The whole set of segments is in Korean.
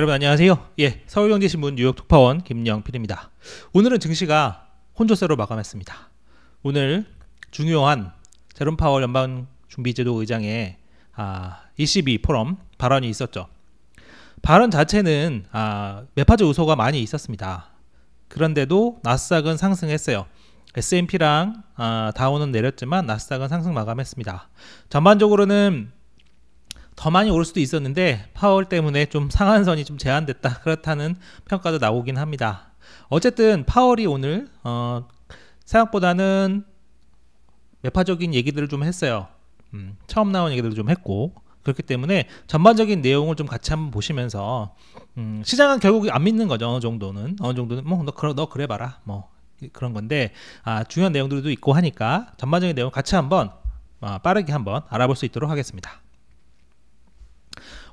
여러분 안녕하세요. 예, 서울경제신문 뉴욕 특파원 김영필입니다. 오늘은 증시가 혼조세로 마감했습니다. 오늘 중요한 제롬 파월 연방 준비제도 의장의 아, ECB 포럼 발언이 있었죠. 발언 자체는 아, 매파적 우소가 많이 있었습니다. 그런데도 나스닥은 상승했어요. S&P랑 아, 다운은 내렸지만 나스닥은 상승 마감했습니다. 전반적으로는 더 많이 오를 수도 있었는데 파월 때문에 좀 상한선이 좀 제한됐다 그렇다는 평가도 나오긴 합니다. 어쨌든 파월이 오늘 어, 생각보다는 매파적인 얘기들을 좀 했어요. 음, 처음 나온 얘기들을 좀 했고 그렇기 때문에 전반적인 내용을 좀 같이 한번 보시면서 음, 시장은 결국 안 믿는 거죠 어느 정도는 어느 정도는 뭐 너 그래 너 그래 봐라 뭐 그런 건데 아, 중요한 내용들도 있고 하니까 전반적인 내용 같이 한번 아, 빠르게 한번 알아볼 수 있도록 하겠습니다.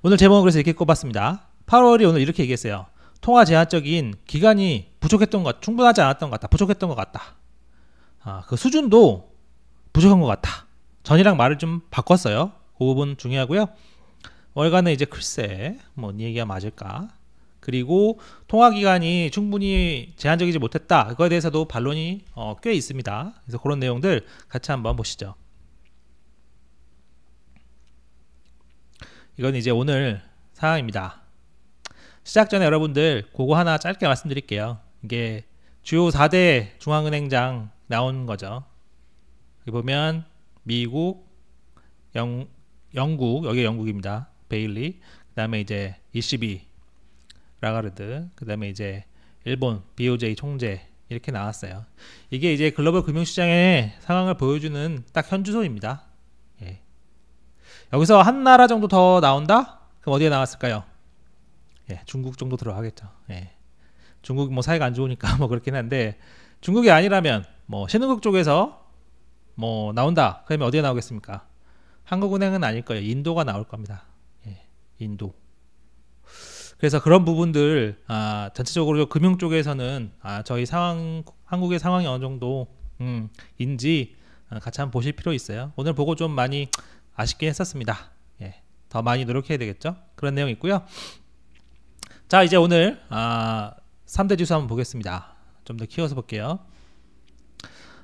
오늘 제목은 그래서 이렇게 꼽았습니다. 8월이 오늘 이렇게 얘기했어요. 통화 제한적인 기간이 부족했던 것, 충분하지 않았던 것 같다. 부족했던 것 같다. 아, 그 수준도 부족한 것 같다. 전이랑 말을 좀 바꿨어요. 그 부분 중요하고요. 월간은 이제 글쎄, 뭐, 네 얘기가 맞을까? 그리고 통화 기간이 충분히 제한적이지 못했다. 그거에 대해서도 반론이 어, 꽤 있습니다. 그래서 그런 내용들 같이 한번 보시죠. 이건 이제 오늘 상황입니다. 시작 전에 여러분들 그거 하나 짧게 말씀드릴게요. 이게 주요 4대 중앙은행장 나온 거죠. 여기 보면 미국, 영, 영국, 여기 영국입니다. 베일리, 그 다음에 이제 ECB, 라가르드, 그 다음에 이제 일본 BOJ 총재 이렇게 나왔어요. 이게 이제 글로벌 금융시장의 상황을 보여주는 딱 현주소입니다. 여기서 한 나라 정도 더 나온다? 그럼 어디에 나왔을까요? 예, 중국 정도 들어가겠죠. 예. 중국 뭐 사이가 안 좋으니까 뭐 그렇긴 한데 중국이 아니라면 뭐 신흥국 쪽에서 뭐 나온다. 그러면 어디에 나오겠습니까? 한국은행은 아닐 거예요. 인도가 나올 겁니다. 예, 인도. 그래서 그런 부분들 아, 전체적으로 금융 쪽에서는 아, 저희 상황 한국의 상황이 어느 정도 음, 인지 아, 같이 한번 보실 필요 있어요. 오늘 보고 좀 많이 아쉽게 했었습니다. 예, 더 많이 노력해야 되겠죠? 그런 내용이 있고요. 자, 이제 오늘 아, 3대 지수 한번 보겠습니다. 좀 더 키워서 볼게요.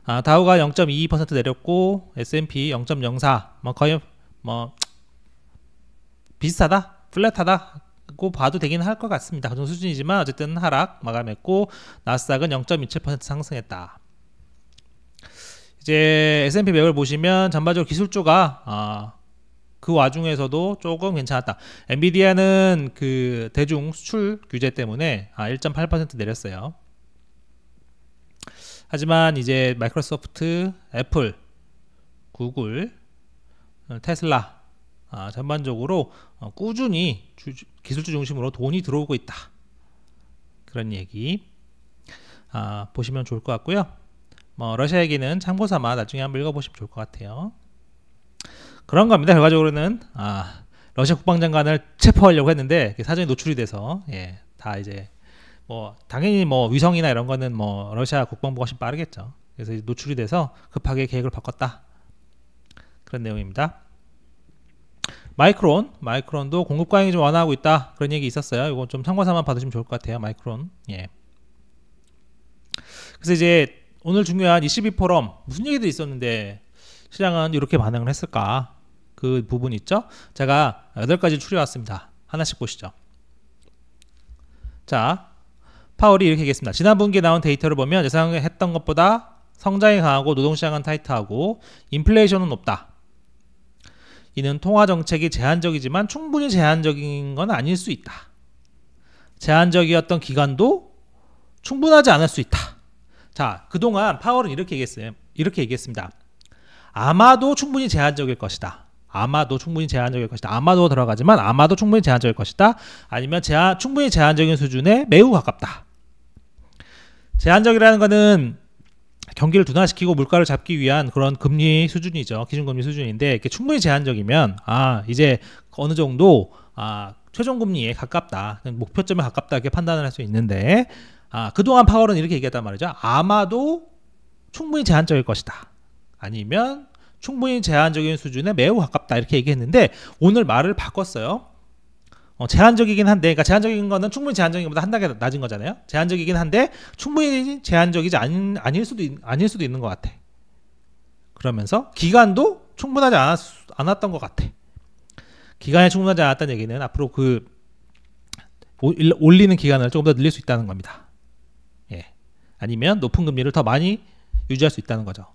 아, 다우가 0.22% 내렸고 S&P 0.04, 뭐 거의 뭐 비슷하다, 플랫하다고 봐도 되긴 할 것 같습니다. 그 정도 수준이지만 어쨌든 하락 마감했고 나스닥은 0.27% 상승했다. 이제 S&P 맥을 보시면 전반적으로 기술주가 아, 그 와중에서도 조금 괜찮았다. 엔비디아는 그 대중 수출 규제 때문에 아, 1.8% 내렸어요. 하지만 이제 마이크로소프트, 애플, 구글, 어, 테슬라 아, 전반적으로 어, 꾸준히 주, 기술주 중심으로 돈이 들어오고 있다. 그런 얘기 아, 보시면 좋을 것 같고요. 뭐 러시아 얘기는 참고삼아 나중에 한번 읽어보시면 좋을 것 같아요. 그런 겁니다. 결과적으로는 아 러시아 국방장관을 체포하려고 했는데 사전에 노출이 돼서 예, 다 이제 뭐 당연히 뭐 위성이나 이런 거는 뭐 러시아 국방부가 훨씬 빠르겠죠. 그래서 노출이 돼서 급하게 계획을 바꿨다. 그런 내용입니다. 마이크론, 마이크론도 공급 과잉이 좀 완화하고 있다. 그런 얘기 있었어요. 이건 좀 참고삼아 받으시면 좋을 것 같아요. 마이크론. 예. 그래서 이제 오늘 중요한 이 c b 포럼 무슨 얘기도 있었는데 시장은 이렇게 반응을 했을까? 그 부분 있죠? 제가 8가지 추려왔습니다. 하나씩 보시죠. 자, 파월이 이렇게 얘기했습니다. 지난 분기 나온 데이터를 보면 예상했던 것보다 성장이 강하고 노동시장은 타이트하고 인플레이션은 높다. 이는 통화 정책이 제한적이지만 충분히 제한적인 건 아닐 수 있다. 제한적이었던 기간도 충분하지 않을 수 있다. 자, 그동안 파월은 이렇게 얘기했어요. 이렇게 얘기했습니다. 아마도 충분히 제한적일 것이다. 아마도 충분히 제한적일 것이다. 아마도 들어가지만 아마도 충분히 제한적일 것이다. 아니면 제한, 충분히 제한적인 수준에 매우 가깝다. 제한적이라는 거는 경기를 둔화시키고 물가를 잡기 위한 그런 금리 수준이죠. 기준금리 수준인데 이게 충분히 제한적이면 아 이제 어느 정도 아 최종 금리에 가깝다, 목표점에 가깝다 이렇게 판단을 할 수 있는데 아, 그동안 파월은 이렇게 얘기했단 말이죠. 아마도 충분히 제한적일 것이다. 아니면 충분히 제한적인 수준에 매우 가깝다. 이렇게 얘기했는데 오늘 말을 바꿨어요. 어, 제한적이긴 한데, 그러니까 제한적인 거는 충분히 제한적인 것보다 한 단계 낮은 거잖아요. 제한적이긴 한데 충분히 제한적이지 아 아닐 수도 있, 아닐 수도 있는 것 같아. 그러면서 기간도 충분하지 않았, 않았던 것 같아. 기간이 충분하지 않았다는 얘기는 앞으로 그 올리는 기간을 조금 더 늘릴 수 있다는 겁니다. 아니면 높은 금리를 더 많이 유지할 수 있다는 거죠.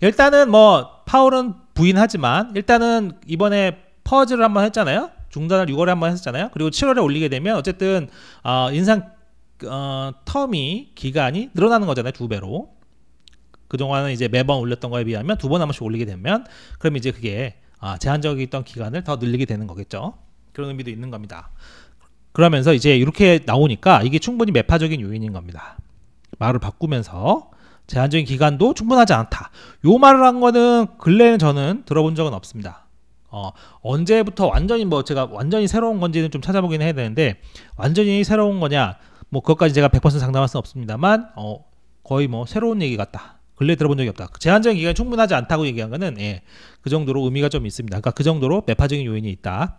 일단은 뭐파울은 부인하지만 일단은 이번에 퍼즐을 한 번 했잖아요. 중단을 6월에 한번 했었잖아요. 그리고 7월에 올리게 되면 어쨌든 어, 인상 어, 텀이 기간이 늘어나는 거잖아요. 두 배로. 그동안은 이제 매번 올렸던 거에 비하면 두 번 한 번씩 올리게 되면 그럼 이제 그게 아, 제한적이던 기간을 더 늘리게 되는 거겠죠. 그런 의미도 있는 겁니다. 그러면서 이제 이렇게 나오니까 이게 충분히 매파적인 요인인 겁니다. 말을 바꾸면서 제한적인 기간도 충분하지 않다. 요 말을 한 거는 근래는 저는 들어본 적은 없습니다. 어, 언제부터 완전히 뭐 제가 완전히 새로운 건지는 좀 찾아보긴 해야 되는데 완전히 새로운 거냐 뭐 그것까지 제가 100% 상담할 수는 없습니다만 어, 거의 뭐 새로운 얘기 같다. 근래 들어본 적이 없다. 제한적인 기간이 충분하지 않다고 얘기한 거는 예, 그 정도로 의미가 좀 있습니다. 그러니까 그 정도로 매파적인 요인이 있다.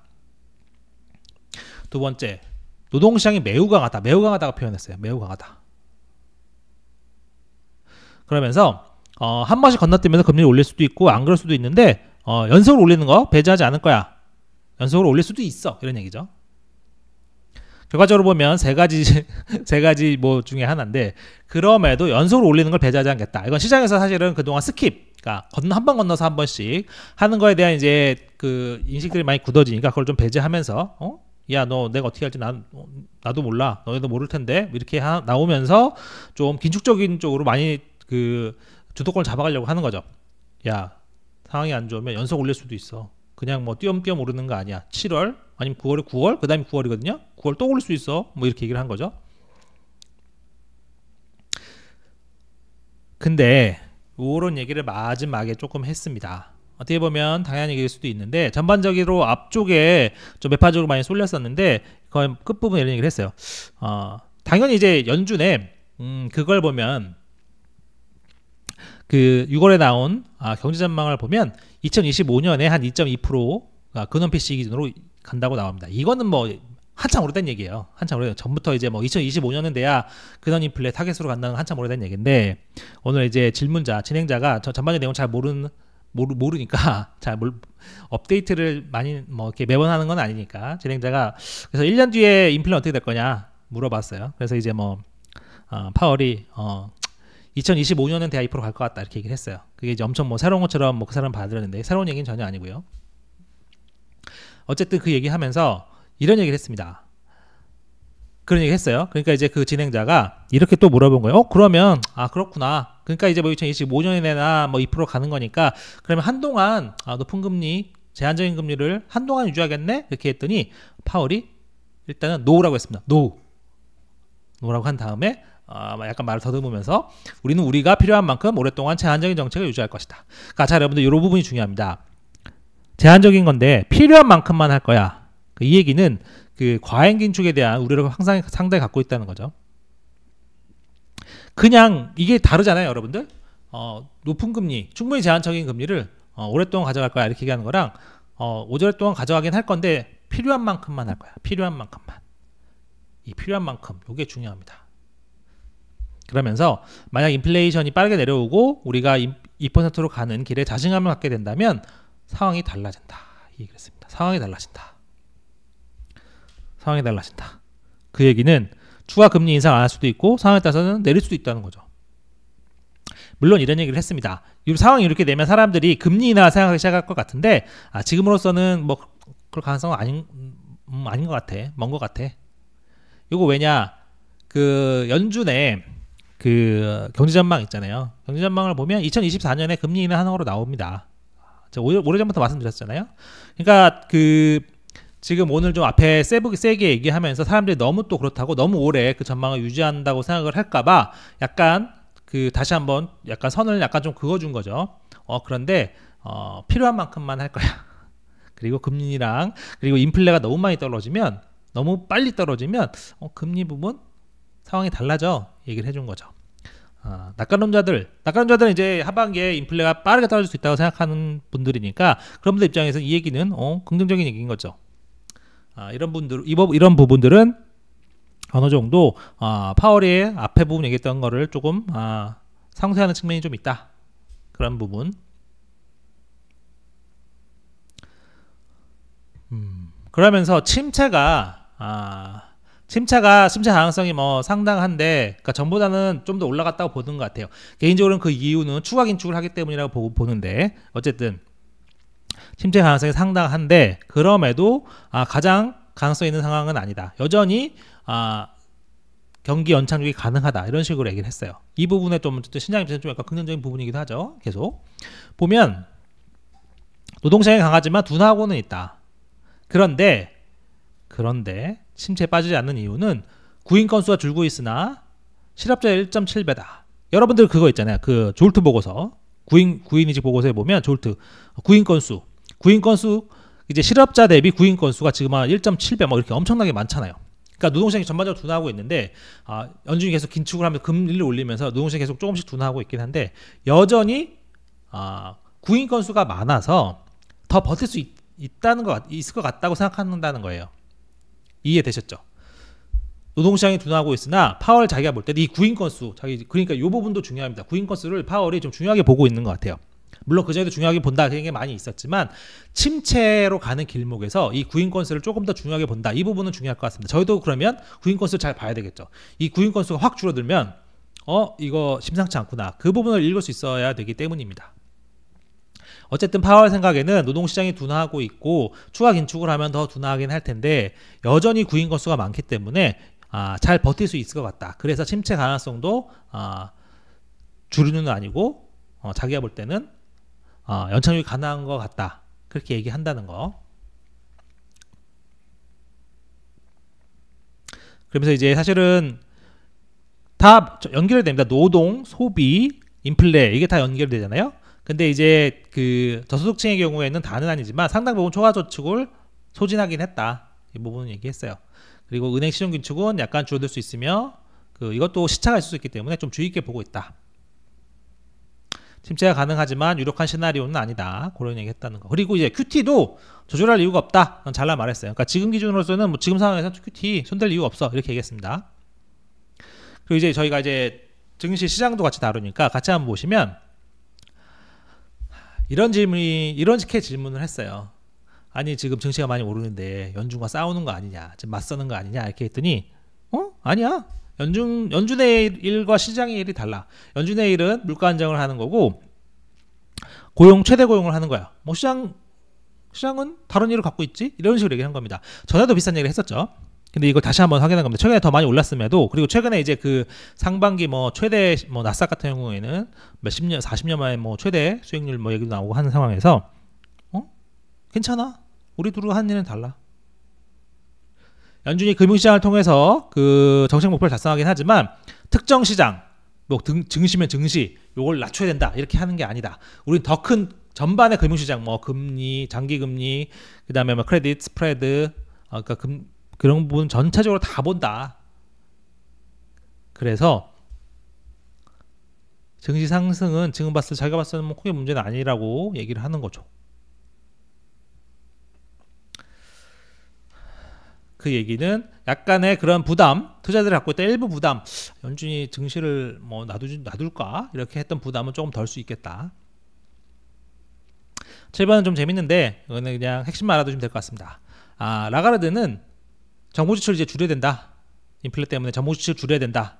두 번째, 노동시장이 매우 강하다. 매우 강하다고 표현했어요. 매우 강하다. 그러면서 어, 한 번씩 건너뛰면서 금리를 올릴 수도 있고 안 그럴 수도 있는데 어, 연속으로 올리는 거 배제하지 않을 거야. 연속으로 올릴 수도 있어. 이런 얘기죠. 결과적으로 보면 세 가지 세 가지 뭐 중에 하나인데 그럼에도 연속으로 올리는 걸 배제하지 않겠다. 이건 시장에서 사실은 그동안 스킵 그러니까 건너 한 번 건너서 한 번씩 하는 거에 대한 이제 그 인식들이 많이 굳어지니까 그걸 좀 배제하면서 어? 야너 내가 어떻게 할지 난 어, 나도 몰라 너네도 모를 텐데 이렇게 하, 나오면서 좀 긴축적인 쪽으로 많이 그 주도권을 잡아가려고 하는 거죠. 야 상황이 안 좋으면 연속 올릴 수도 있어. 그냥 뭐 띄엄띄엄 오르는 거 아니야. 7월 아니면 9월에 9월 그다음에 9월이거든요. 9월 또 올릴 수 있어. 뭐 이렇게 얘기를 한 거죠. 근데 이런 얘기를 마지막에 조금 했습니다. 어떻게 보면 당연한 얘기일 수도 있는데 전반적으로 앞쪽에 좀 매파적으로 많이 쏠렸었는데 거의 끝부분에 이런 얘기를 했어요. 어, 당연히 이제 연준의 음, 그걸 보면 그 6월에 나온 아, 경제 전망을 보면 2025년에 한 2.2%가 근원 PC 기준으로 간다고 나옵니다. 이거는 뭐 한참 오래된 얘기예요. 한참 오래 전부터 이제 뭐 2025년은 돼야 근원 인플레 타겟으로 간다는 한참 오래된 얘기인데 오늘 이제 질문자 진행자가 저 전반적인 내용 잘 모르는 모르, 모르니까 잘 업데이트를 많이 뭐 이렇게 매번 하는 건 아니니까 진행자가 그래서 1년 뒤에 인플레 어떻게 될 거냐 물어봤어요. 그래서 이제 뭐 어, 파월이 어, 2025년은 대학 입으로 갈 것 같다 이렇게 얘기를 했어요. 그게 이제 엄청 뭐 새로운 것처럼 뭐 그 사람 받아들였는데 새로운 얘기는 전혀 아니고요. 어쨌든 그 얘기하면서 이런 얘기를 했습니다. 그런 얘기 했어요. 그러니까 이제 그 진행자가 이렇게 또 물어본 거예요. 어, 그러면, 아, 그렇구나. 그러니까 이제 뭐 2025년에나 뭐2% 가는 거니까, 그러면 한동안 아, 높은 금리, 제한적인 금리를 한동안 유지하겠네? 이렇게 했더니, 파월이 일단은 노우라고 했습니다. 노우. 노우라고 한 다음에, 어, 약간 말을 더듬으면서 우리는 우리가 필요한 만큼 오랫동안 제한적인 정책을 유지할 것이다. 그러니까 자 여러분들 이런 부분이 중요합니다. 제한적인 건데 필요한 만큼만 할 거야. 그 이 얘기는 그 과잉 긴축에 대한 우려를 항상 상당히 갖고 있다는 거죠. 그냥 이게 다르잖아요, 여러분들. 어, 높은 금리, 충분히 제한적인 금리를 어, 오랫동안 가져갈 거야 이렇게 얘기하는 거랑 어, 오랫동안 가져가긴 할 건데 필요한 만큼만 할 거야. 필요한 만큼만. 이 필요한 만큼 이게 중요합니다. 그러면서 만약 인플레이션이 빠르게 내려오고 우리가 2%로 가는 길에 자신감을 갖게 된다면 상황이 달라진다. 이얘습니다 상황이 달라진다. 상황이 달라진다. 그 얘기는 추가 금리 인상 안 할 수도 있고 상황에 따라서는 내릴 수도 있다는 거죠. 물론 이런 얘기를 했습니다. 상황이 이렇게 되면 사람들이 금리 인하 생각하기 시작할 것 같은데 아, 지금으로서는 뭐 그럴 가능성은 아닌 음, 아닌 것 같아. 먼 것 같아. 이거 왜냐? 그 연준의 그 경제 전망 있잖아요. 경제 전망을 보면 2024년에 금리 인하 한으로 나옵니다. 오래 전부터 말씀드렸잖아요. 그러니까 그 지금 오늘 좀 앞에 세게 세게 얘기하면서 사람들이 너무 또 그렇다고 너무 오래 그 전망을 유지한다고 생각을 할까봐 약간 그 다시 한번 약간 선을 약간 좀 그어준 거죠. 어 그런데 어 필요한 만큼만 할 거야. 그리고 금리랑 그리고 인플레가 너무 많이 떨어지면 너무 빨리 떨어지면 어 금리 부분 상황이 달라져 얘기를 해준 거죠. 아, 낙관론자들, 낙관론자들은 이제 하반기에 인플레가 빠르게 떨어질 수 있다고 생각하는 분들이니까 그런 분들 입장에서 이 얘기는 어, 긍정적인 얘기인 거죠. 아, 이런 분들, 이런 부분들은 어느 정도 아, 파월의 앞에 부분 얘기했던 거를 조금 아, 상쇄하는 측면이 좀 있다. 그런 부분. 음, 그러면서 침체가 아, 침차가 침체 가능성이 뭐 상당한데 그러니까 전보다는 좀 더 올라갔다고 보는 것 같아요. 개인적으로는 그 이유는 추가 긴축을 하기 때문이라고 보 보는데 어쨌든 침체 가능성이 상당한데 그럼에도 아, 가장 가능성 있는 상황은 아니다. 여전히 아, 경기 연착륙이 가능하다 이런 식으로 얘기를 했어요. 이 부분에 좀 신장 입장에서 좀 약간 긍정적인 부분이기도 하죠. 계속 보면 노동시장이 강하지만 둔하고는 있다. 그런데 그런데 침체에 빠지지 않는 이유는 구인 건수가 줄고 있으나 실업자 1.7배다. 여러분들 그거 있잖아요. 그 졸트 보고서 구인 구인이직 보고서에 보면 졸트 구인 건수 구인 건수 이제 실업자 대비 구인 건수가 지금 한 1.7배 막 뭐 이렇게 엄청나게 많잖아요. 그러니까 노동시장이 전반적으로 둔화하고 있는데 아, 연준이 계속 긴축을 하면서 금리를 올리면서 노동시장이 계속 조금씩 둔화하고 있긴 한데 여전히 아, 구인 건수가 많아서 더 버틸 수 있, 다는것 있을 것 같다고 생각한다는 거예요. 이해되셨죠? 노동시장이 둔화하고 있으나 파월 자기가 볼 때 이 구인 건수 자기 그러니까 이 부분도 중요합니다. 구인 건수를 파월이 좀 중요하게 보고 있는 것 같아요. 물론 그전에도 중요하게 본다 그런 게 많이 있었지만 침체로 가는 길목에서 이 구인 건수를 조금 더 중요하게 본다 이 부분은 중요할 것 같습니다. 저희도 그러면 구인 건수를 잘 봐야 되겠죠. 이 구인 건수가 확 줄어들면 어 이거 심상치 않구나 그 부분을 읽을 수 있어야 되기 때문입니다. 어쨌든 파월 생각에는 노동시장이 둔화하고 있고 추가 긴축을 하면 더 둔화하긴 할 텐데 여전히 구인 건수가 많기 때문에 아, 잘 버틸 수 있을 것 같다. 그래서 침체 가능성도 아, 줄이는 아니고 어, 자기가 볼 때는 어, 연착륙이 가능한 것 같다. 그렇게 얘기한다는 거. 그러면서 이제 사실은 다 연결됩니다. 노동, 소비, 인플레 이게 다 연결되잖아요. 근데 이제 그 저소득층의 경우에는 다는 아니지만 상당 부분 초과저축을 소진하긴 했다. 이 부분은 얘기했어요. 그리고 은행 신용 긴축은 약간 줄어들 수 있으며 그 이것도 시차가 있을 수 있기 때문에 좀 주의 깊게 보고 있다. 침체가 가능하지만 유력한 시나리오는 아니다. 그런 얘기 했다는 거. 그리고 이제 QT도 조절할 이유가 없다. 어, 잘라 말했어요. 그러니까 지금 기준으로서는 뭐 지금 상황에서 QT 손댈 이유가 없어. 이렇게 얘기했습니다. 그리고 이제 저희가 이제 증시 시장도 같이 다루니까 같이 한번 보시면 이런 질문이 이런 식의 질문을 했어요. 아니 지금 증시가 많이 오르는데 연준과 싸우는 거 아니냐, 지금 맞서는 거 아니냐 이렇게 했더니 어 아니야. 연준 연준의 일과 시장의 일이 달라. 연준의 일은 물가 안정을 하는 거고 고용 최대 고용을 하는 거야. 뭐 시장 시장은 다른 일을 갖고 있지 이런 식으로 얘기한 겁니다. 전에도 비슷한 얘기를 했었죠. 근데 이거 다시 한번 확인한 겁니다. 최근에 더 많이 올랐음에도 그리고 최근에 이제 그 상반기 뭐 최대 뭐 나스닥 같은 경우에는 몇십 년, 사십 년 만에 뭐 최대 수익률 뭐 얘기도 나오고 하는 상황에서 어? 괜찮아. 우리 둘이 한 일은 달라. 연준이 금융시장을 통해서 그 정책 목표를 달성하긴 하지만 특정 시장 뭐 등, 증시면 증시 요걸 낮춰야 된다 이렇게 하는 게 아니다. 우린 더 큰 전반의 금융시장 뭐 금리, 장기금리, 그다음에 뭐 크레딧 스프레드 아까 그러니까 그니금 그런 부분 전체적으로 다 본다. 그래서 증시 상승은 지금 봤을 때 자기가 봤을 때는 뭐 크게 문제는 아니라고 얘기를 하는 거죠. 그 얘기는 약간의 그런 부담, 투자들이 갖고 있다 일부 부담, 연준이 증시를 뭐 놔두, 놔둘까? 이렇게 했던 부담은 조금 덜 수 있겠다. 7번은 좀 재밌는데, 이거는 그냥 핵심만 알아두시면 될 것 같습니다. 아, 라가르드는 정보 지출을 이제 줄여야 된다. 인플레 때문에 정보 지출 줄여야 된다.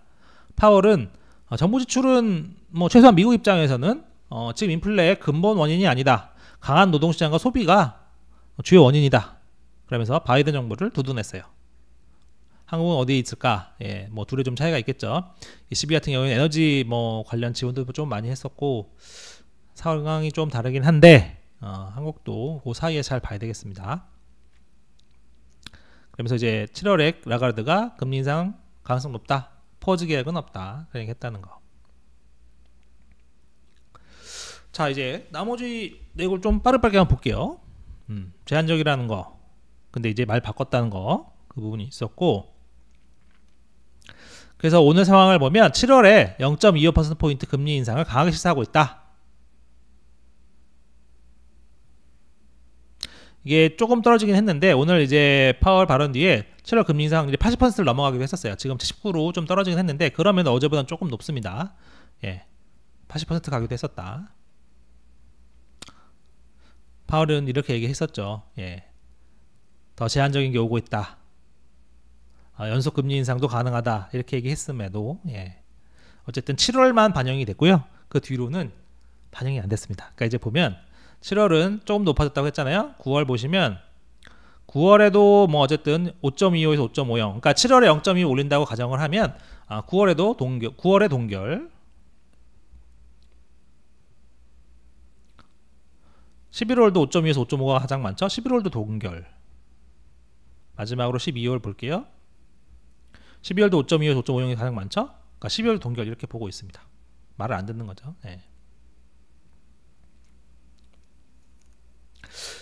파월은 어, 정보 지출은 뭐 최소한 미국 입장에서는 어, 지금 인플레의 근본 원인이 아니다. 강한 노동시장과 소비가 주요 원인이다. 그러면서 바이든 정부를 두둔했어요. 한국은 어디 에 있을까? 예, 뭐 둘의 좀 차이가 있겠죠. 이 c b 같은 경우에는 에너지 뭐 관련 지원도 좀 많이 했었고 상황이 좀 다르긴 한데 어, 한국도 그 사이에 잘 봐야 되겠습니다. 그러면서 이제 7월에 라가르드가 금리 인상 가능성 높다. 포즈 계획은 없다. 그렇게 했다는 거. 자 이제 나머지 내용을 네 좀 빠르빠르게 한번 볼게요. 음, 제한적이라는 거. 근데 이제 말 바꿨다는 거. 그 부분이 있었고. 그래서 오늘 상황을 보면 7월에 0.25%포인트 금리 인상을 강하게 시사하고 있다. 이게 조금 떨어지긴 했는데 오늘 이제 파월 발언 뒤에 7월 금리 인상 이제 80%를 넘어가기도 했었어요. 지금 79로 좀 떨어지긴 했는데 그러면 어제보다 조금 높습니다. 예, 80% 가기도 했었다. 파월은 이렇게 얘기했었죠. 예, 더 제한적인 게 오고 있다. 아, 연속 금리 인상도 가능하다 이렇게 얘기했음에도 예. 어쨌든 7월만 반영이 됐고요. 그 뒤로는 반영이 안 됐습니다. 그러니까 이제 보면 7월은 조금 높아졌다고 했잖아요. 9월 보시면 9월에도 뭐 어쨌든 5.25에서 5.50. 그러니까 7월에 0.2 올린다고 가정을 하면 아, 9월에도 동결, 9월에 동결. 11월도 5.2에서 5.5가 가장 많죠. 11월도 동결. 마지막으로 12월 볼게요. 12월도 5.2에서 5.50이 가장 많죠. 그러니까 12월 동결 이렇게 보고 있습니다. 말을 안 듣는 거죠. 네.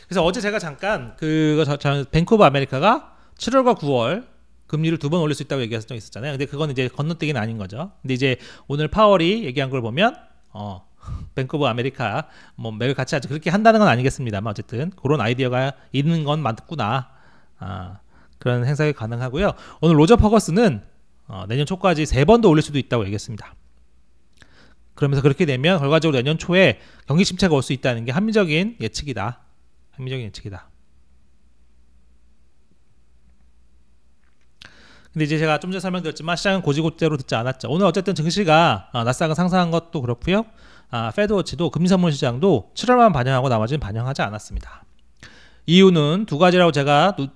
그래서 어제 제가 잠깐 그거 저, 저, 밴쿠버 아메리카가 7월과 9월 금리를 두 번 올릴 수 있다고 얘기했던 적 있었잖아요. 근데 그건 이제 건너뛰기는 아닌 거죠. 근데 이제 오늘 파월이 얘기한 걸 보면 어 밴쿠버 아메리카 뭐 매일 같이 아주 그렇게 한다는 건 아니겠습니다만 어쨌든 그런 아이디어가 있는 건 맞구나. 아 그런 행사가 가능하고요. 오늘 로저 퍼거스는 어, 내년 초까지 세 번 더 올릴 수도 있다고 얘기했습니다. 그러면서 그렇게 되면 결과적으로 내년 초에 경기 침체가 올 수 있다는 게 합리적인 예측이다. 합리적인 예측이다. 근데 이제 제가 좀 전에 설명드렸지만 시장은 고지고대로 듣지 않았죠. 오늘 어쨌든 증시가 어, 나스닥은 상승한 것도 그렇고요. 아, 페드워치도 금리선물 시장도 7월만 반영하고 나머지는 반영하지 않았습니다. 이유는 두 가지라고 제가 누,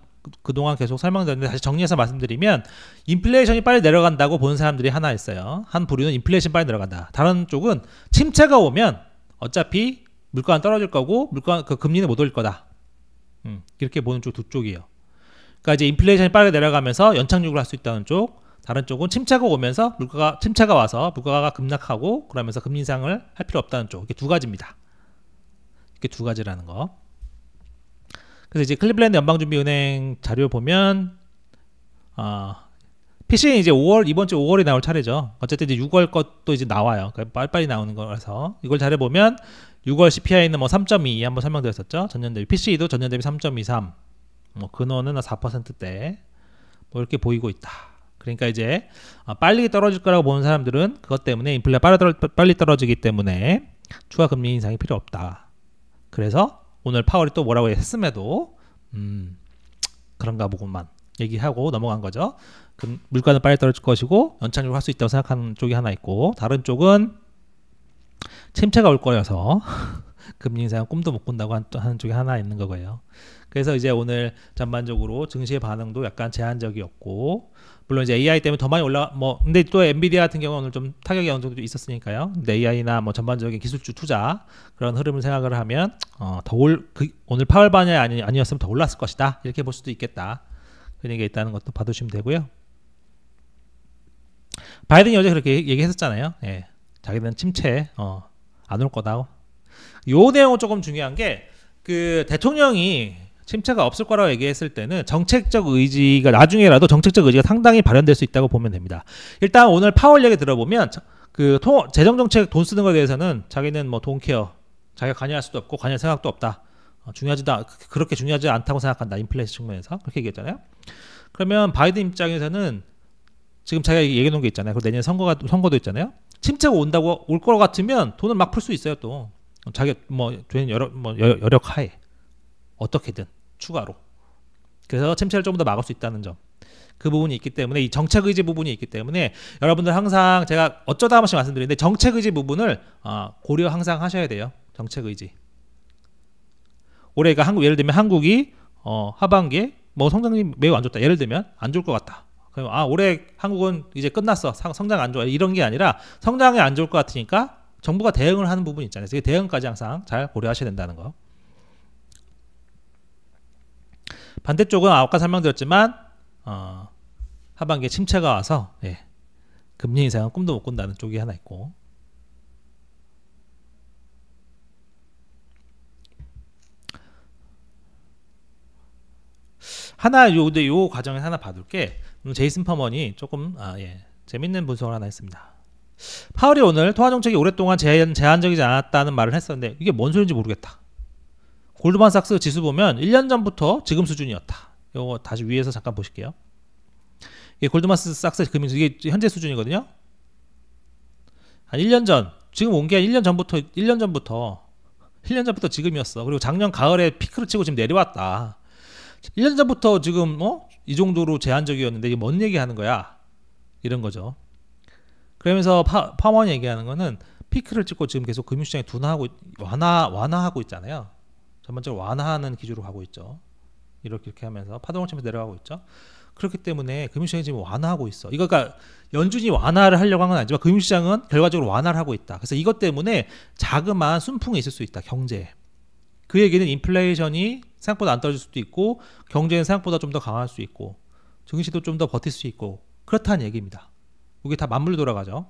그동안 계속 설명드렸는데 다시 정리해서 말씀드리면 인플레이션이 빨리 내려간다고 보는 사람들이 하나 있어요. 한 부류는 인플레이션 빨리 내려간다. 다른 쪽은 침체가 오면 어차피 물가는 떨어질 거고 물가 그 금리는 못 올릴 거다. 음, 이렇게 보는 쪽 두 쪽이에요. 그러니까 이제 인플레이션이 빠르게 내려가면서 연착륙을 할 수 있다는 쪽, 다른 쪽은 침체가 오면서 물가가 침체가 와서 물가가 급락하고 그러면서 금리 인상을 할 필요 없다는 쪽. 이게 렇두 가지입니다. 이게 렇두 가지라는 거. 그래서 이제 클리블랜드 연방준비은행 자료 보면 아 어, PC는 이제 5월 이번 주 5월에 나올 차례죠. 어쨌든 이제 6월 것도 이제 나와요. 그러니까 빨리빨리 나오는 거라서 이걸 잘해 보면 6월 CPI는 뭐 3.2 한번 설명드렸었죠. 전년 대비 PC도 전년 대비 3.23. 뭐 근원은 4%대 뭐 이렇게 보이고 있다. 그러니까 이제 아, 빨리 떨어질 거라고 보는 사람들은 그것 때문에 인플레 빨리 떨어지기 때문에 추가 금리 인상이 필요 없다. 그래서 오늘 파월이 또 뭐라고 했음에도 음, 그런가 보구만. 얘기하고 넘어간 거죠. 그 물가는 빨리 떨어질 것이고 연착륙을 할 수 있다고 생각하는 쪽이 하나 있고 다른 쪽은 침체가 올 거여서 금리 인상 꿈도 못 꾼다고 하는 쪽이 하나 있는 거예요 그래서 이제 오늘 전반적으로 증시의 반응도 약간 제한적이었고 물론 이제 AI 때문에 더 많이 올라 뭐 근데 또 엔비디아 같은 경우는 오늘 좀 타격이 어느 정도 있었으니까요. 근데 AI나 뭐 전반적인 기술주 투자 그런 흐름을 생각을 하면 어더올 그, 오늘 파월 반이 아니 아니었으면 더 올랐을 것이다 이렇게 볼 수도 있겠다. 은행에 있다는 것도 봐두시면 되고요. 바이든이 어제 그렇게 얘기했었잖아요. 예. 자기는 침체 어, 안 올 거다. 요 내용은 조금 중요한 게 그 대통령이 침체가 없을 거라고 얘기했을 때는 정책적 의지가 나중에라도 정책적 의지가 상당히 발현될 수 있다고 보면 됩니다. 일단 오늘 파월 얘기 들어보면 그 통, 재정 정책 돈 쓰는 거에 대해서는 자기는 뭐 돈케어 자기가 관여할 수도 없고 관여할 생각도 없다. 어, 중요하지다 그, 그렇게 중요하지 않다고 생각한다 인플레이션 측면에서 그렇게 얘기했잖아요. 그러면 바이든 입장에서는 지금 자기가 얘기해 놓은 게 있잖아요. 그리고 내년 선거가 선거도 있잖아요. 침체가 온다고 올 거 같으면 돈을 막 풀 수 있어요 또 어, 자기 뭐 되는 여러 뭐 여, 력하에 어떻게든 추가로 그래서 침체를 좀 더 막을 수 있다는 점. 그 부분이 있기 때문에 이 정책 의지 부분이 있기 때문에 여러분들 항상 제가 어쩌다 한 번씩 말씀드리는데 정책 의지 부분을 어, 고려 항상 하셔야 돼요. 정책 의지. 올해가 한국 예를 들면 한국이 어, 하반기에 뭐 성장이 매우 안 좋다. 예를 들면 안 좋을 것 같다. 그럼 아 올해 한국은 이제 끝났어. 성장 안 좋아. 이런 게 아니라 성장이 안 좋을 것 같으니까 정부가 대응을 하는 부분이 있잖아요. 그 대응까지 항상 잘 고려하셔야 된다는 거. 반대쪽은 아까 설명드렸지만 어, 하반기에 침체가 와서 예, 금리 인상은 꿈도 못 꾼다는 쪽이 하나 있고 하나 요 근데 요과정에 하나 봐둘게. 음, 제이슨 퍼먼이 조금 아, 예. 재밌는 분석을 하나 했습니다. 파월이 오늘 통화 정책이 오랫동안 제한, 제한적이지 않았다는 말을 했었는데 이게 뭔 소리인지 모르겠다. 골드만삭스 지수 보면 1년 전부터 지금 수준이었다. 요거 다시 위에서 잠깐 보실게요. 이게 골드만삭스 금융 이게 현재 수준이거든요. 한 1년 전 지금 온 게 1년 전부터 1년 전부터 1년 전부터 지금이었어. 그리고 작년 가을에 피크를 치고 지금 내려왔다. 1년 전부터 지금 어? 이 정도로 제한적이었는데 이게 뭔 얘기하는 거야? 이런 거죠. 그러면서 파, 파먼 얘기하는 거는 피크를 찍고 지금 계속 금융시장이 둔화하고 완화 완화하고 있잖아요. 전반적으로 완화하는 기조로 가고 있죠. 이렇게 이렇게 하면서 파동을 치면서 내려가고 있죠. 그렇기 때문에 금융시장이 지금 완화하고 있어. 이거 그러니까 연준이 완화를 하려고 한 건 아니지만 금융시장은 결과적으로 완화를 하고 있다. 그래서 이것 때문에 자그마한 순풍이 있을 수 있다. 경제. 그 얘기는 인플레이션이 생각보다 안 떨어질 수도 있고 경제는 생각보다 좀 더 강할 수 있고 증시도 좀 더 버틸 수 있고 그렇다는 얘기입니다. 이게 다 맞물려 돌아가죠.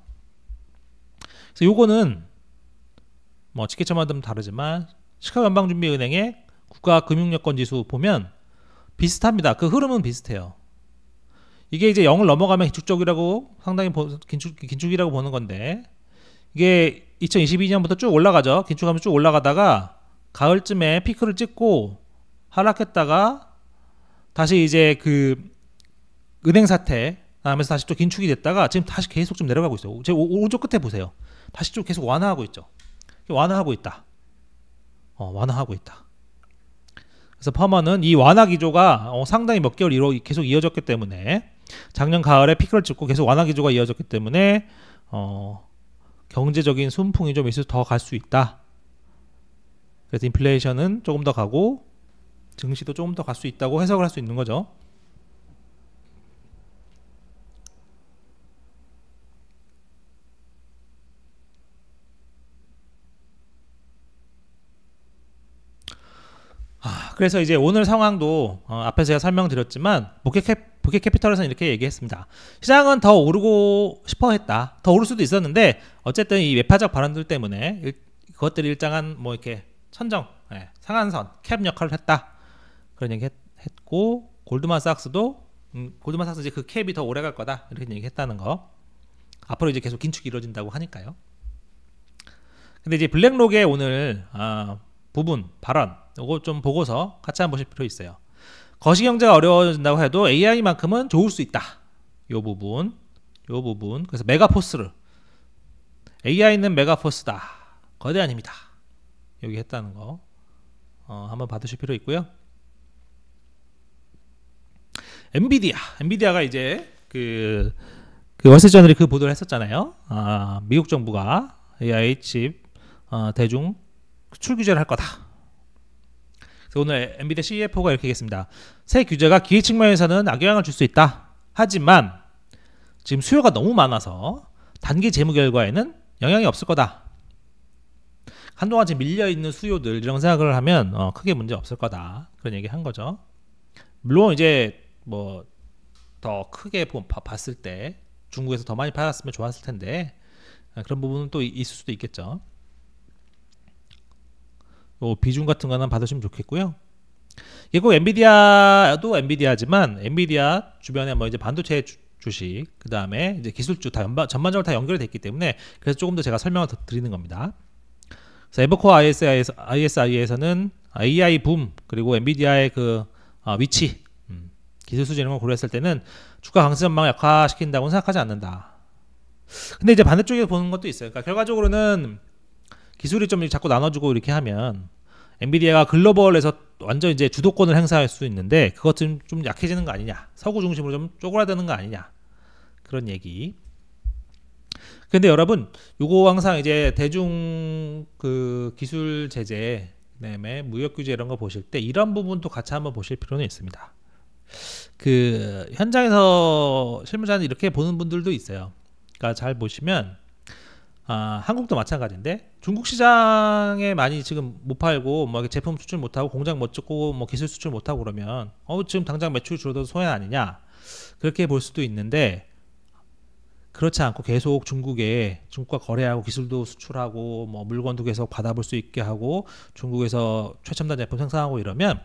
그래서 요거는 뭐 직계체마다 다르지만 시카고 연방준비은행의 국가 금융여건 지수 보면 비슷합니다. 그 흐름은 비슷해요. 이게 이제 0을 넘어가면 긴축적이라고 상당히 보, 긴축, 긴축이라고 보는 건데 이게 2022년부터 쭉 올라가죠. 긴축하면 쭉 올라가다가 가을쯤에 피크를 찍고 하락했다가 다시 이제 그 은행 사태 하면서 다시 또 긴축이 됐다가 지금 다시 계속 좀 내려가고 있어요. 제 오른쪽 끝에 보세요. 다시 좀 계속 완화하고 있죠. 완화하고 있다. 어, 완화하고 있다. 그래서 파마는 이 완화 기조가 어, 상당히 몇 개월 이로 계속 이어졌기 때문에 작년 가을에 피크를 찍고 계속 완화 기조가 이어졌기 때문에 어, 경제적인 순풍이 좀 있어 서더 갈 수 있다. 그래서 인플레이션은 조금 더 가고 증시도 조금 더 갈 수 있다고 해석을 할 수 있는 거죠. 아, 그래서 이제 오늘 상황도 어, 앞에서 제가 설명드렸지만 부캐캐, 부캐캐피털에서는 이렇게 얘기했습니다. 시장은 더 오르고 싶어 했다. 더 오를 수도 있었는데 어쨌든 이 외파적 발언들 때문에 일, 그것들이 일정한 뭐 이렇게 천정 예, 상한선, 캡 역할을 했다. 그런 얘기 했, 고 골드만삭스도 음, 골드만삭스 이제 그 캡이 더 오래 갈 거다. 이렇게 얘기했다는 거. 앞으로 이제 계속 긴축이 이루어진다고 하니까요. 근데 이제 블랙록의 오늘 어, 부분 발언 요거 좀 보고서 같이 한번 보실 필요 있어요. 거시 경제가 어려워진다고 해도 AI만큼은 좋을 수 있다. 요 부분, 요 부분. 그래서 메가포스를 AI는 메가포스다. 거대 아닙니다. 여기 했다는 거 어, 한번 받으실 필요 있고요. 엔비디아, 엔비디아가 이제 그, 그 월세저널이 그 보도를 했었잖아요. 아, 미국 정부가 AI 칩 어, 대중 출 규제를 할 거다. 그래서 오늘 엔비디아 CFO가 이렇게 얘기했습니다. 새 규제가 기회 측면에서는 악영향을 줄 수 있다. 하지만 지금 수요가 너무 많아서 단기 재무 결과에는 영향이 없을 거다. 한동안 지금 밀려있는 수요들 이런 생각을 하면 어, 크게 문제 없을 거다 그런 얘기 한 거죠 물론 이제 뭐 더 크게 봤을 때 중국에서 더 많이 팔았으면 좋았을 텐데 어, 그런 부분은 또 있을 수도 있겠죠 뭐 비중 같은 거는 받으시면 좋겠고요 그리고 엔비디아도 엔비디아지만 엔비디아 주변에 뭐 이제 반도체 주, 주식 그 다음에 이제 기술주 다 연바, 전반적으로 다 연결이 됐기 때문에 그래서 조금 더 제가 설명을 드리는 겁니다 그래서 에버코어 ISI에서, ISI에서는 AI 붐 그리고 엔비디아의 그 어, 위치 음, 기술 수준을 고려했을 때는 주가 강세 전망을 약화시킨다고는 생각하지 않는다. 근데 이제 반대쪽에서 보는 것도 있어요. 그러니까 결과적으로는 기술이 좀 자꾸 나눠주고 이렇게 하면 엔비디아가 글로벌에서 완전 이제 주도권을 행사할 수 있는데 그것 좀, 좀 약해지는 거 아니냐 서구 중심으로 좀 쪼그라드는 거 아니냐 그런 얘기 근데 여러분, 요거 항상 이제 대중 그 기술 제재, 그다음에 무역 규제 이런 거 보실 때 이런 부분도 같이 한번 보실 필요는 있습니다. 그 현장에서 실무자는 이렇게 보는 분들도 있어요. 그러니까 잘 보시면 아, 한국도 마찬가지인데 중국 시장에 많이 지금 못 팔고 뭐 제품 수출 못 하고 공장 못 짓고 뭐 기술 수출 못 하고 그러면 어 지금 당장 매출 줄어도 소연 아니냐 그렇게 볼 수도 있는데 그렇지 않고 계속 중국에 중국과 거래하고 기술도 수출하고 뭐 물건도 계속 받아볼 수 있게 하고 중국에서 최첨단 제품 생산하고 이러면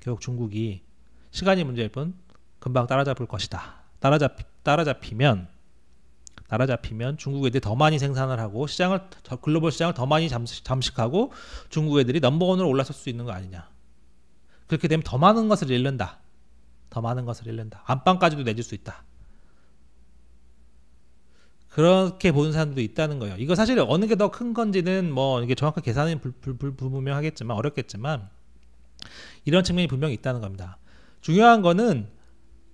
결국 중국이 시간이 문제일 뿐 금방 따라잡을 것이다. 따라잡 따라잡히면 따라잡히면 중국 애들이 더 많이 생산을 하고 시장을 글로벌 시장을 더 많이 잠식, 하고 중국 애들이 넘버원으로 올라설 수 있는 거 아니냐. 그렇게 되면 더 많은 것을 잃는다. 더 많은 것을 잃는다. 안방까지도 내줄 수 있다. 그렇게 보는 사람도 있다는 거예요. 이거 사실 어느 게 더 큰 건지는 뭐 이게 정확한 계산은 불, 분명하겠지만 어렵겠지만 이런 측면이 분명히 있다는 겁니다. 중요한 거는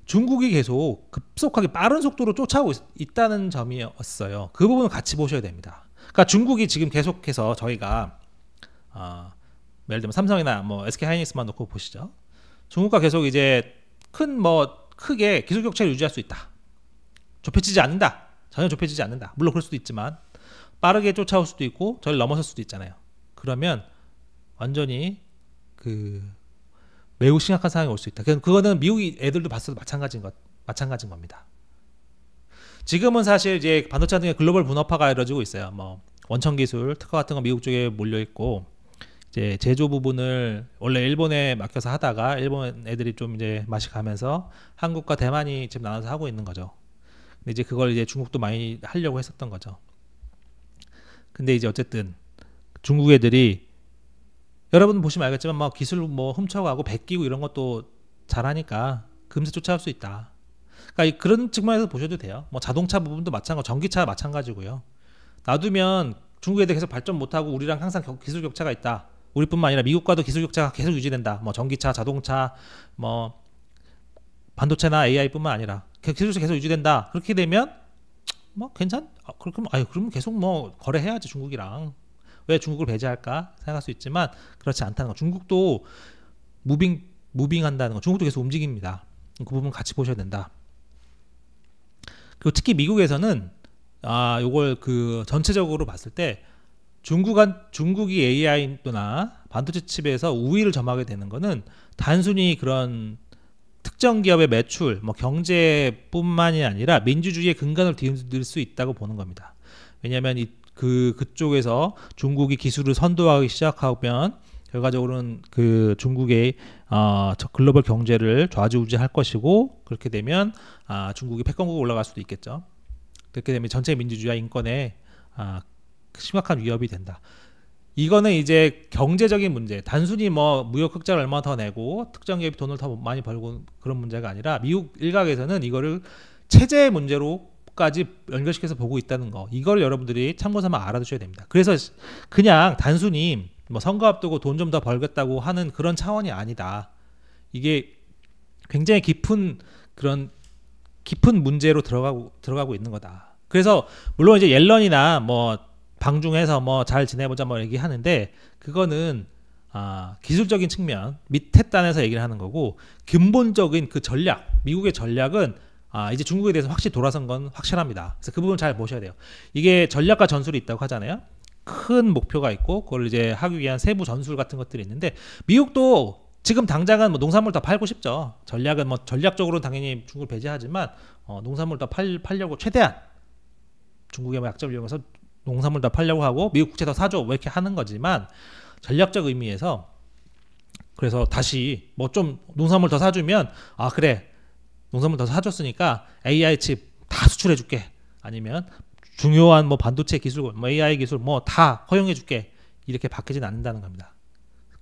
중국이 계속 급속하게 빠른 속도로 쫓아오고 있, 다는 점이었어요. 그 부분을 같이 보셔야 됩니다. 그러니까 중국이 지금 계속해서 저희가 어, 예를 들면 삼성이나 뭐 SK 하이닉스만 놓고 보시죠. 중국과 계속 이제 큰 뭐 크게 기술 격차를 유지할 수 있다. 좁혀지지 않는다. 전혀 좁혀지지 않는다. 물론 그럴 수도 있지만 빠르게 쫓아올 수도 있고 저를 넘어설 수도 있잖아요. 그러면 완전히 그 매우 심각한 상황이 올 수 있다. 그거는 미국 애들도 봤어도 마찬가지인 것 마찬가지인 겁니다. 지금은 사실 이제 반도체 등의 글로벌 분업화가 이루어지고 있어요. 뭐 원천 기술, 특허 같은 건 미국 쪽에 몰려 있고 이제 제조 부분을 원래 일본에 맡겨서 하다가 일본 애들이 좀 이제 맛이 가면서 한국과 대만이 지금 나눠서 하고 있는 거죠. 근데 이제 그걸 이제 중국도 많이 하려고 했었던 거죠. 근데 이제 어쨌든 중국 애들이 여러분 보시면 알겠지만 뭐 기술 뭐 훔쳐가고 베끼고 이런 것도 잘하니까 금세 쫓아올 수 있다. 그러니까 그런 측면에서 보셔도 돼요. 뭐 자동차 부분도 마찬가지, 전기차 마찬가지고요. 놔두면 중국 애들 계속 발전 못하고 우리랑 항상 겨, 기술 격차가 있다. 우리뿐만 아니라 미국과도 기술 격차가 계속 유지된다. 뭐 전기차, 자동차, 뭐 반도체나 AI뿐만 아니라 기술이 계속 유지된다. 그렇게 되면 뭐 괜찮? 아, 그렇 뭐, 아유 그러면 계속 뭐 거래해야지 중국이랑 왜 중국을 배제할까 생각할 수 있지만 그렇지 않다는 거. 중국도 무빙 무빙한다는 거. 중국도 계속 움직입니다. 그 부분 같이 보셔야 된다. 그리고 특히 미국에서는 아 요걸 그 전체적으로 봤을 때 중국한 중국이 AI나 또 반도체 칩에서 우위를 점하게 되는 거는 단순히 그런 특정 기업의 매출, 뭐 경제뿐만이 아니라 민주주의의 근간을 뒤흔들 수 있다고 보는 겁니다. 왜냐하면 이, 그 그쪽에서 중국이 기술을 선도하기 시작하면 결과적으로는 그 중국의 어, 글로벌 경제를 좌지우지할 것이고 그렇게 되면 아, 중국이 패권국으로 올라갈 수도 있겠죠. 그렇게 되면 전체 민주주의와 인권에 아, 심각한 위협이 된다. 이거는 이제 경제적인 문제. 단순히 뭐 무역 흑자를 얼마 더 내고 특정 기업이 돈을 더 많이 벌고 그런 문제가 아니라 미국 일각에서는 이거를 체제의 문제로까지 연결시켜서 보고 있다는 거. 이걸 여러분들이 참고 삼아 알아두셔야 됩니다. 그래서 그냥 단순히 뭐 선거 앞두고 돈 좀 더 벌겠다고 하는 그런 차원이 아니다. 이게 굉장히 깊은 그런 깊은 문제로 들어가고 들어가고 있는 거다. 그래서 물론 이제 옐런이나 뭐 방중해서 뭐 잘 지내보자 뭐 얘기하는데 그거는 아, 기술적인 측면 밑에단에서 얘기를 하는 거고 근본적인 그 전략 미국의 전략은 아, 이제 중국에 대해서 확실히 돌아선 건 확실합니다. 그래서 그 부분 잘 보셔야 돼요. 이게 전략과 전술이 있다고 하잖아요. 큰 목표가 있고 그걸 이제 하기 위한 세부 전술 같은 것들이 있는데 미국도 지금 당장은 뭐 농산물 다 팔고 싶죠. 전략은 뭐 전략적으로는 당연히 중국을 배제하지만 어, 농산물 다 팔, 팔려고 최대한 중국의 뭐 약점을 이용해서 농산물 다 팔려고 하고 미국 국채 더 사줘 왜 뭐 이렇게 하는 거지만 전략적 의미에서 그래서 다시 뭐 좀 농산물 더 사주면 아 그래 농산물 더 사줬으니까 AI 칩 다 수출해 줄게 아니면 중요한 뭐 반도체 기술 뭐 AI 기술 뭐 다 허용해 줄게 이렇게 바뀌진 않는다는 겁니다.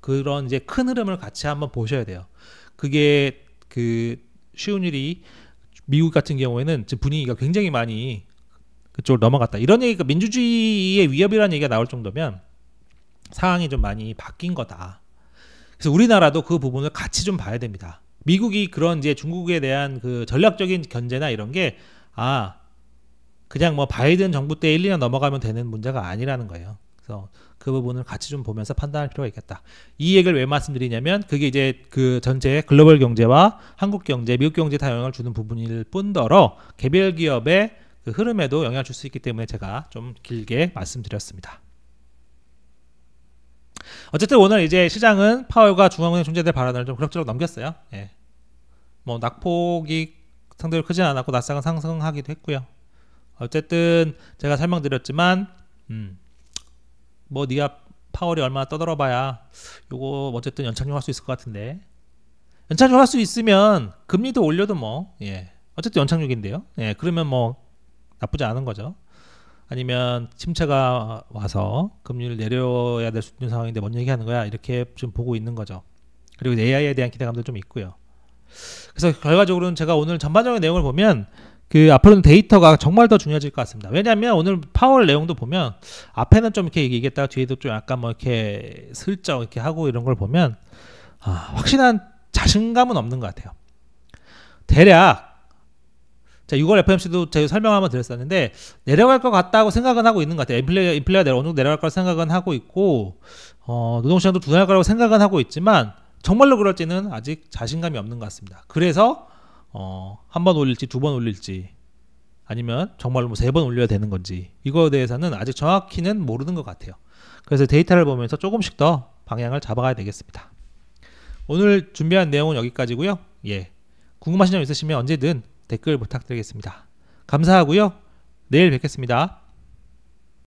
그런 이제 큰 흐름을 같이 한번 보셔야 돼요. 그게 그 쉬운 일이 미국 같은 경우에는 분위기가 굉장히 많이 그쪽으로 넘어갔다. 이런 얘기가 민주주의의 위협이라는 얘기가 나올 정도면 상황이 좀 많이 바뀐 거다. 그래서 우리나라도 그 부분을 같이 좀 봐야 됩니다. 미국이 그런 이제 중국에 대한 그 전략적인 견제나 이런 게 아, 그냥 뭐 바이든 정부 때 1, 2년 넘어가면 되는 문제가 아니라는 거예요. 그래서 그 부분을 같이 좀 보면서 판단할 필요가 있겠다. 이 얘기를 왜 말씀드리냐면 그게 이제 그 전체 글로벌 경제와 한국 경제, 미국 경제 다영향을 주는 부분일 뿐더러 개별 기업의 그 흐름에도 영향을 줄 수 있기 때문에 제가 좀 길게 말씀드렸습니다. 어쨌든 오늘 이제 시장은 파월과 중앙은행 존재될 발언을 좀 그럭저럭 넘겼어요. 예. 뭐 낙폭이 상대로 크진 않았고 나상은 상승하기도 했고요. 어쨌든 제가 설명드렸지만 음, 뭐 네가 파월이 얼마나 떠들어봐야 요거 어쨌든 연착륙 할수 있을 것 같은데 연착륙 할수 있으면 금리도 올려도 뭐 예. 어쨌든 연착륙인데요. 예. 그러면 뭐 나쁘지 않은 거죠. 아니면 침체가 와서 금리를 내려야 될 수 있는 상황인데 뭔 얘기하는 거야 이렇게 지금 보고 있는 거죠. 그리고 AI에 대한 기대감도 좀 있고요. 그래서 결과적으로는 제가 오늘 전반적인 내용을 보면 그 앞으로는 데이터가 정말 더 중요해질 것 같습니다. 왜냐하면 오늘 파월 내용도 보면 앞에는 좀 이렇게 얘기했다가 뒤에도 좀 약간 뭐 이렇게 슬쩍 이렇게 하고 이런 걸 보면 아, 확실한 자신감은 없는 것 같아요. 대략 자, 6월 FMC도 제가 설명을 한번 드렸었는데 내려갈 것 같다고 생각은 하고 있는 것 같아요. 인플레 인플레가 내려, 어느 내려갈 거라 생각은 하고 있고 어, 노동 시간도 두달 거라고 생각은 하고 있지만 정말로 그럴지는 아직 자신감이 없는 것 같습니다. 그래서 어, 한 번 올릴지 두 번 올릴지 아니면 정말로 뭐세번 올려야 되는 건지 이거에 대해서는 아직 정확히는 모르는 것 같아요. 그래서 데이터를 보면서 조금씩 더 방향을 잡아가야 되겠습니다. 오늘 준비한 내용은 여기까지고요. 예. 궁금하신 점 있으시면 언제든 댓글 부탁드리겠습니다. 감사하고요. 내일 뵙겠습니다.